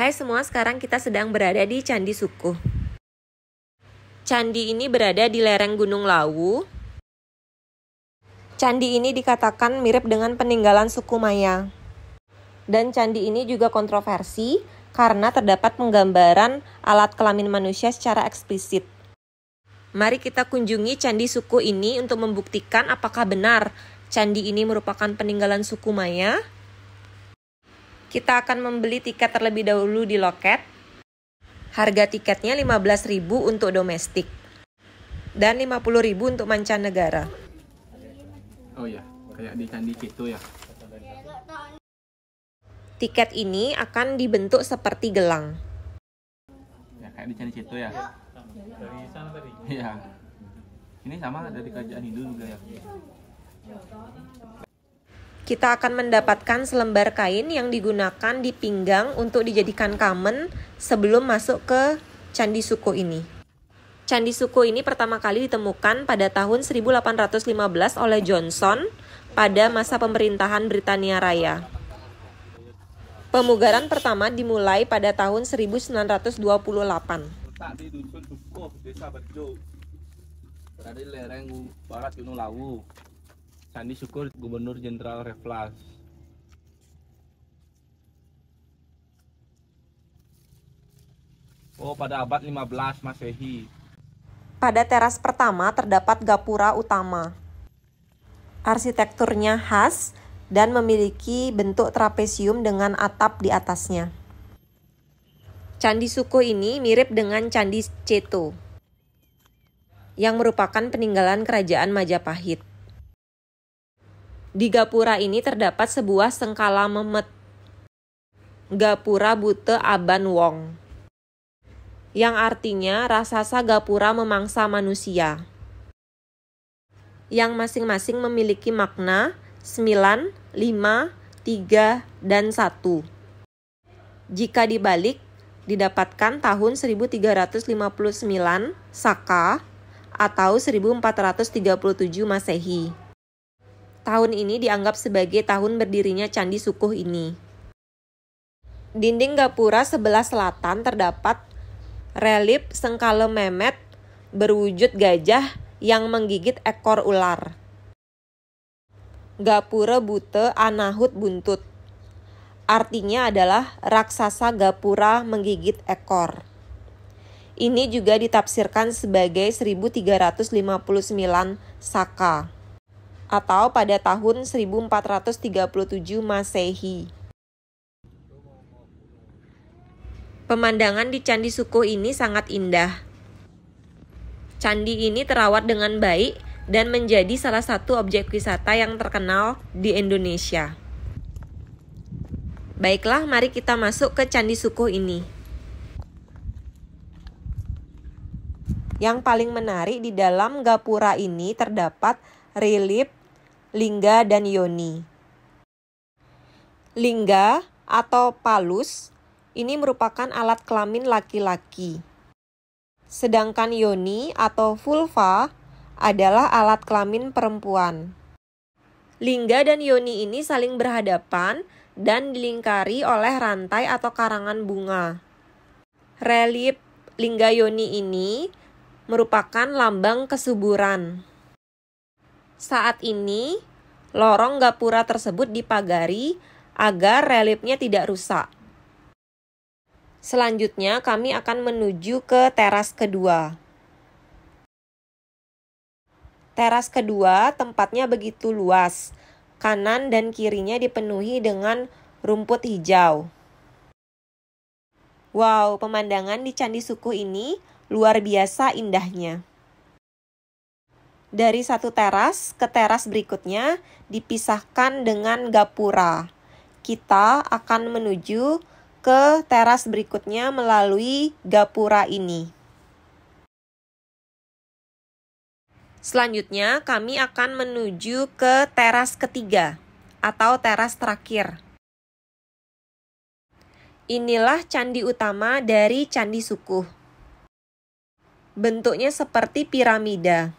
Hai semua, sekarang kita sedang berada di Candi Sukuh. Candi ini berada di lereng Gunung Lawu. Candi ini dikatakan mirip dengan peninggalan suku Maya. Dan candi ini juga kontroversi karena terdapat penggambaran alat kelamin manusia secara eksplisit. Mari kita kunjungi candi suku ini untuk membuktikan apakah benar candi ini merupakan peninggalan suku Maya kita akan membeli tiket terlebih dahulu di loket. Harga tiketnya 15.000 untuk domestik dan 50.000 untuk mancanegara. Oh ya, kayak di candi gitu ya. Tiket ini akan dibentuk seperti gelang. Ya kayak di candi situ ya. Dari sana tadi. Iya. Ini sama dari kerajaan Hindu juga ya kita akan mendapatkan selembar kain yang digunakan di pinggang untuk dijadikan kamen sebelum masuk ke Candi Suko ini. Candi Suko ini pertama kali ditemukan pada tahun 1815 oleh Johnson pada masa pemerintahan Britania Raya. Pemugaran pertama dimulai pada tahun 1928. Berada lereng barat Gunung Lawu, Sandi Syukur Gubernur Jenderal Reflas. Oh, pada abad 15 Masehi. Pada teras pertama terdapat gapura utama. Arsitekturnya khas dan memiliki bentuk trapesium dengan atap di atasnya. Candi Suko ini mirip dengan Candi Ceto, yang merupakan peninggalan Kerajaan Majapahit. Di gapura ini terdapat sebuah sengkala memet. Gapura Bute Aban Wong. Yang artinya raksasa gapura memangsa manusia. Yang masing-masing memiliki makna 9, 5, 3, dan 1. Jika dibalik, didapatkan tahun 1359 Saka atau 1437 Masehi. Tahun ini dianggap sebagai tahun berdirinya Candi Sukuh ini. Dinding gapura sebelah selatan terdapat relief Sengkale Memet berwujud gajah yang menggigit ekor ular. Gapura Bute Anahut Buntut artinya adalah raksasa gapura menggigit ekor. Ini juga ditafsirkan sebagai 1359 saka atau pada tahun 1437 Masehi. Pemandangan di Candi Sukuh ini sangat indah. Candi ini terawat dengan baik dan menjadi salah satu objek wisata yang terkenal di Indonesia. Baiklah, mari kita masuk ke Candi Sukuh ini. Yang paling menarik di dalam gapura ini terdapat relief lingga, dan yoni. Lingga atau palus ini merupakan alat kelamin laki-laki. Sedangkan yoni atau vulva adalah alat kelamin perempuan. Lingga dan yoni ini saling berhadapan dan dilingkari oleh rantai atau karangan bunga. Relief lingga yoni ini merupakan lambang kesuburan. Saat ini, lorong gapura tersebut dipagari agar relipnya tidak rusak. Selanjutnya, kami akan menuju ke teras kedua. Teras kedua tempatnya begitu luas. Kanan dan kirinya dipenuhi dengan rumput hijau. Wow, pemandangan di Candi Suku ini luar biasa indahnya. Dari satu teras ke teras berikutnya dipisahkan dengan gapura. Kita akan menuju ke teras berikutnya melalui gapura ini. Selanjutnya, kami akan menuju ke teras ketiga atau teras terakhir. Inilah candi utama dari Candi Sukuh. Bentuknya seperti piramida.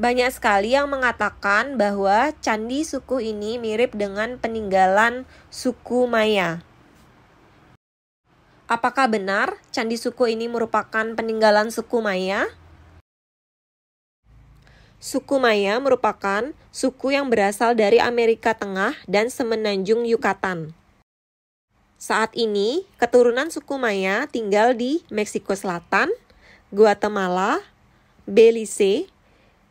Banyak sekali yang mengatakan bahwa candi suku ini mirip dengan peninggalan suku Maya. Apakah benar candi suku ini merupakan peninggalan suku Maya? Suku Maya merupakan suku yang berasal dari Amerika Tengah dan semenanjung Yucatan. Saat ini, keturunan suku Maya tinggal di Meksiko Selatan, Guatemala, Belize,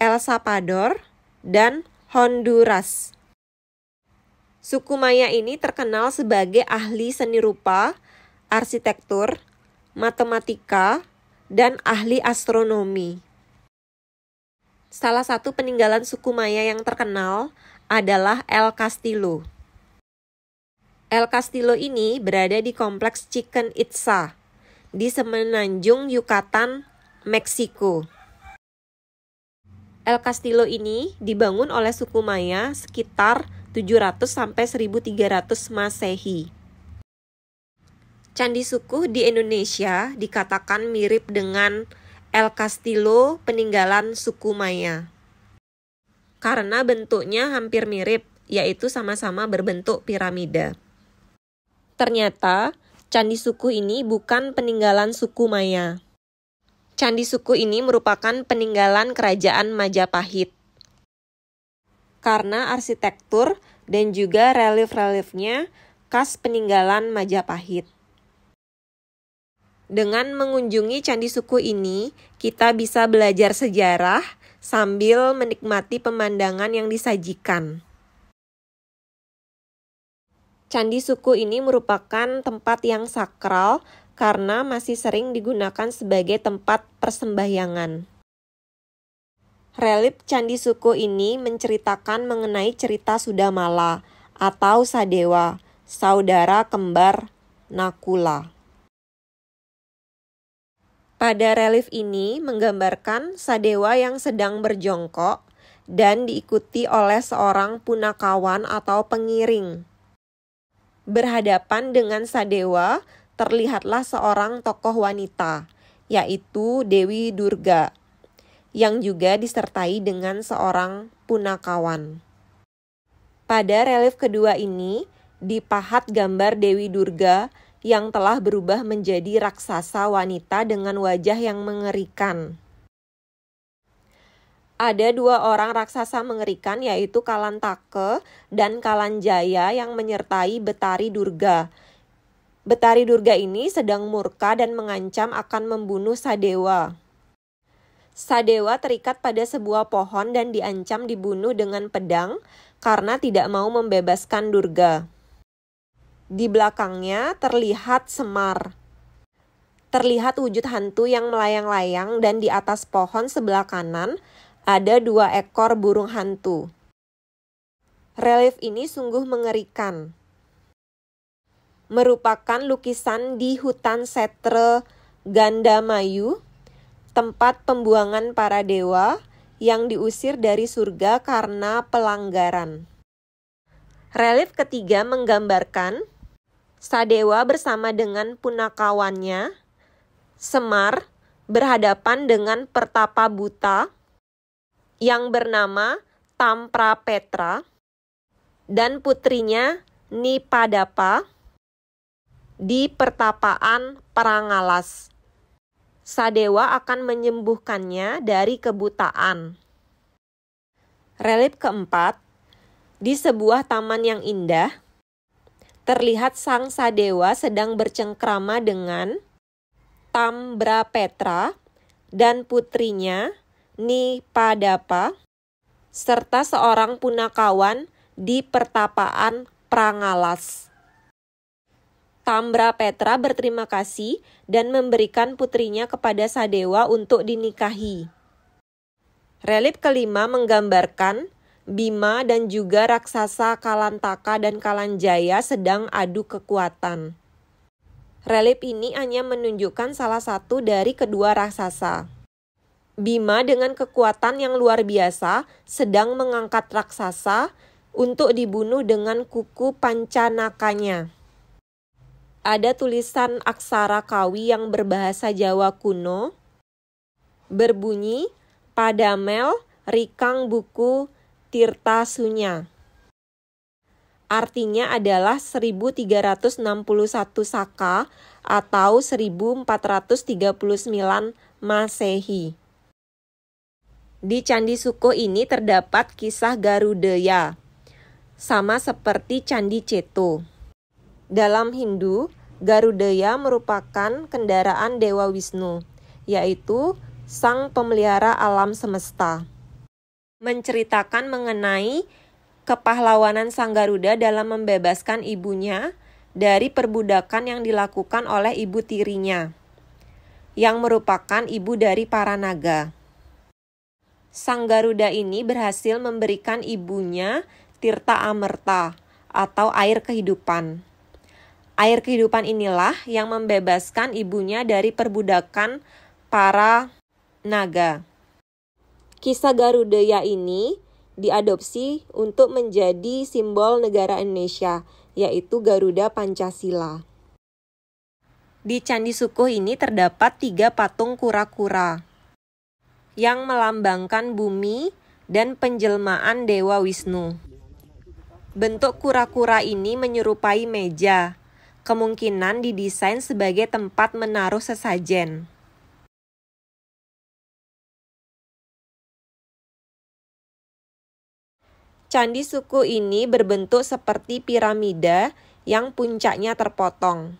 El Salvador, dan Honduras. Suku Maya ini terkenal sebagai ahli seni rupa, arsitektur, matematika, dan ahli astronomi. Salah satu peninggalan suku Maya yang terkenal adalah El Castillo. El Castillo ini berada di kompleks Chicken Itza di semenanjung Yucatan, Meksiko. El Castillo ini dibangun oleh suku Maya sekitar 700 sampai 1300 Masehi. Candi suku di Indonesia dikatakan mirip dengan El Castillo peninggalan suku Maya. Karena bentuknya hampir mirip, yaitu sama-sama berbentuk piramida. Ternyata, Candi suku ini bukan peninggalan suku Maya. Candi Suku ini merupakan peninggalan kerajaan Majapahit. Karena arsitektur dan juga relief-reliefnya khas peninggalan Majapahit. Dengan mengunjungi Candi Suku ini, kita bisa belajar sejarah sambil menikmati pemandangan yang disajikan. Candi Suku ini merupakan tempat yang sakral karena masih sering digunakan sebagai tempat persembahyangan. Relip Candi Suku ini menceritakan mengenai cerita Sudamala atau Sadewa, saudara kembar Nakula. Pada relief ini menggambarkan Sadewa yang sedang berjongkok dan diikuti oleh seorang punakawan atau pengiring. Berhadapan dengan Sadewa, terlihatlah seorang tokoh wanita, yaitu Dewi Durga, yang juga disertai dengan seorang punakawan. Pada relief kedua ini, dipahat gambar Dewi Durga yang telah berubah menjadi raksasa wanita dengan wajah yang mengerikan. Ada dua orang raksasa mengerikan yaitu Kalantake dan Kalanjaya yang menyertai Betari Durga Betari Durga ini sedang murka dan mengancam akan membunuh Sadewa. Sadewa terikat pada sebuah pohon dan diancam dibunuh dengan pedang karena tidak mau membebaskan Durga. Di belakangnya terlihat Semar. Terlihat wujud hantu yang melayang-layang dan di atas pohon sebelah kanan ada dua ekor burung hantu. Relief ini sungguh mengerikan merupakan lukisan di hutan setre Gandamayu, tempat pembuangan para dewa yang diusir dari surga karena pelanggaran. Relief ketiga menggambarkan Sadewa bersama dengan punakawannya, Semar berhadapan dengan pertapa buta yang bernama Tampra Petra dan putrinya Nipadapa di pertapaan Perangalas. Sadewa akan menyembuhkannya dari kebutaan. Relip keempat, di sebuah taman yang indah, terlihat sang Sadewa sedang bercengkrama dengan Tambra Petra dan putrinya Nipadapa serta seorang punakawan di pertapaan Prangalas. Tambra Petra berterima kasih dan memberikan putrinya kepada Sadewa untuk dinikahi. Relief kelima menggambarkan Bima dan juga raksasa Kalantaka dan Kalanjaya sedang adu kekuatan. Relief ini hanya menunjukkan salah satu dari kedua raksasa. Bima dengan kekuatan yang luar biasa sedang mengangkat raksasa untuk dibunuh dengan kuku pancanakanya ada tulisan aksara kawi yang berbahasa Jawa kuno berbunyi Padamel Rikang Buku Tirta Sunya. Artinya adalah 1361 Saka atau 1439 Masehi. Di Candi Suko ini terdapat kisah Garudeya, sama seperti Candi Ceto. Dalam Hindu, Garudaya merupakan kendaraan Dewa Wisnu, yaitu sang pemelihara alam semesta. Menceritakan mengenai kepahlawanan sang Garuda dalam membebaskan ibunya dari perbudakan yang dilakukan oleh ibu tirinya, yang merupakan ibu dari para naga. Sang Garuda ini berhasil memberikan ibunya Tirta Amerta atau air kehidupan. Air kehidupan inilah yang membebaskan ibunya dari perbudakan para naga. Kisah Garudaya ini diadopsi untuk menjadi simbol negara Indonesia, yaitu Garuda Pancasila. Di Candi Sukuh ini terdapat tiga patung kura-kura yang melambangkan bumi dan penjelmaan Dewa Wisnu. Bentuk kura-kura ini menyerupai meja, kemungkinan didesain sebagai tempat menaruh sesajen. Candi suku ini berbentuk seperti piramida yang puncaknya terpotong,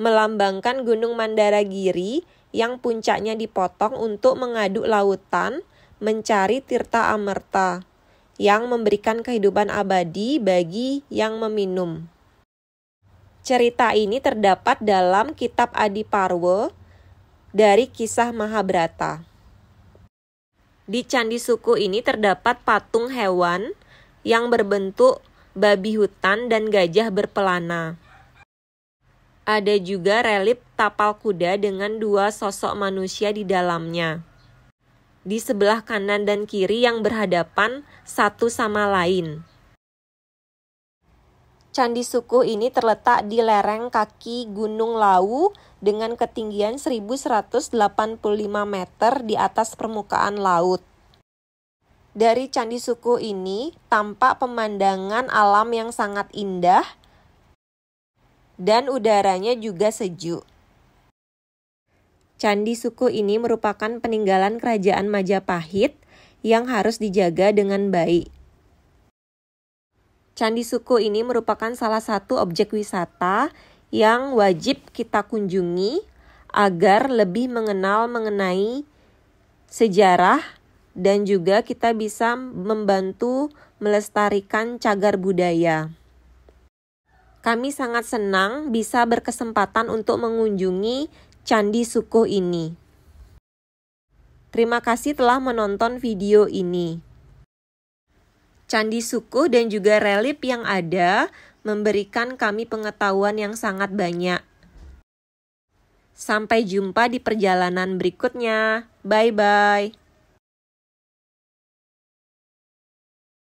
melambangkan Gunung Mandaragiri yang puncaknya dipotong untuk mengaduk lautan, mencari Tirta Amerta yang memberikan kehidupan abadi bagi yang meminum. Cerita ini terdapat dalam kitab Adiparwa dari kisah Mahabharata. Di candi suku ini terdapat patung hewan yang berbentuk babi hutan dan gajah berpelana. Ada juga relip tapal kuda dengan dua sosok manusia di dalamnya. Di sebelah kanan dan kiri yang berhadapan satu sama lain. Candi Sukuh ini terletak di lereng kaki Gunung Lawu dengan ketinggian 1185 meter di atas permukaan laut. Dari Candi Sukuh ini tampak pemandangan alam yang sangat indah dan udaranya juga sejuk. Candi Sukuh ini merupakan peninggalan Kerajaan Majapahit yang harus dijaga dengan baik. Candi Suko ini merupakan salah satu objek wisata yang wajib kita kunjungi agar lebih mengenal mengenai sejarah dan juga kita bisa membantu melestarikan cagar budaya. Kami sangat senang bisa berkesempatan untuk mengunjungi Candi Sukuh ini. Terima kasih telah menonton video ini. Candi Sukuh dan juga relip yang ada memberikan kami pengetahuan yang sangat banyak. Sampai jumpa di perjalanan berikutnya. Bye bye.